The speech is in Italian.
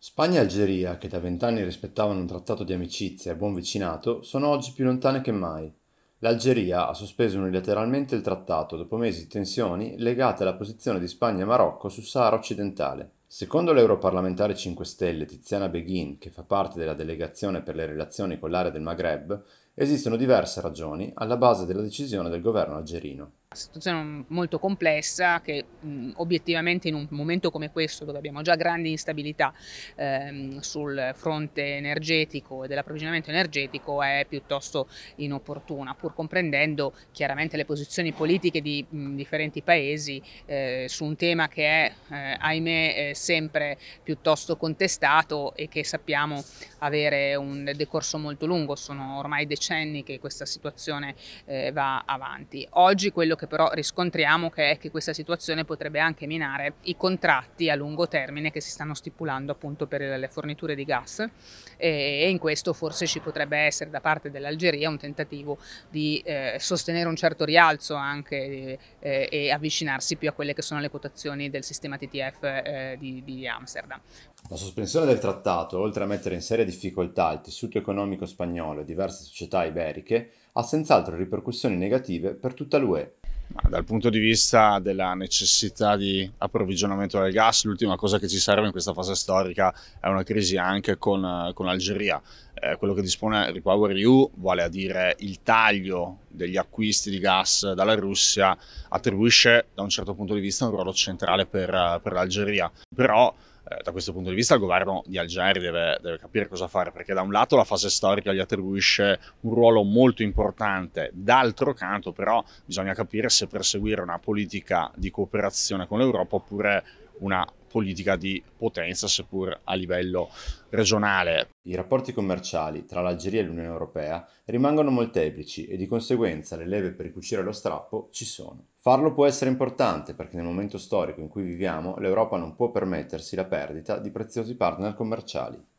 Spagna e Algeria, che da vent'anni rispettavano un trattato di amicizia e buon vicinato, sono oggi più lontane che mai. L'Algeria ha sospeso unilateralmente il trattato dopo mesi di tensioni legate alla posizione di Spagna e Marocco sul Sahara occidentale. Secondo l'europarlamentare 5 Stelle Tiziana Beghin, che fa parte della delegazione per le relazioni con l'area del Maghreb, esistono diverse ragioni alla base della decisione del governo algerino situazione molto complessa che mh, obiettivamente in un momento come questo dove abbiamo già grandi instabilità ehm, sul fronte energetico e dell'approvvigionamento energetico è piuttosto inopportuna pur comprendendo chiaramente le posizioni politiche di mh, differenti paesi eh, su un tema che è eh, ahimè sempre piuttosto contestato e che sappiamo avere un decorso molto lungo sono ormai decenni che questa situazione eh, va avanti oggi quello che però riscontriamo che è che questa situazione potrebbe anche minare i contratti a lungo termine che si stanno stipulando appunto per le forniture di gas e, in questo forse ci potrebbe essere da parte dell'Algeria un tentativo di eh, sostenere un certo rialzo anche eh, eh e avvicinarsi più a quelle che sono le quotazioni del sistema TTF eh, di, di Amsterdam. La sospensione del trattato, oltre a mettere in seria difficoltà il tessuto economico spagnolo e diverse società iberiche, ha senz'altro ripercussioni negative per tutta l'UE. Dal punto di vista della necessità di approvvigionamento del gas, l'ultima cosa che ci serve in questa fase storica è una crisi anche con, eh, con l'Algeria eh, quello che dispone Repower EU, vale a dire il taglio degli acquisti di gas dalla Russia, attribuisce da un certo punto di vista un ruolo centrale per, per l'Algeria. Però eh, da questo punto di vista il governo di Algeri deve, deve, capire cosa fare, perché da un lato la fase storica gli attribuisce un ruolo molto importante, d'altro canto però bisogna capire se perseguire una politica di cooperazione con l'Europa oppure una politica di potenza, seppur a livello regionale. I rapporti commerciali tra l'Algeria e l'Unione Europea rimangono molteplici e di conseguenza le leve per ricucire lo strappo ci sono. Farlo può essere importante perché nel momento storico in cui viviamo l'Europa non può permettersi la perdita di preziosi partner commerciali.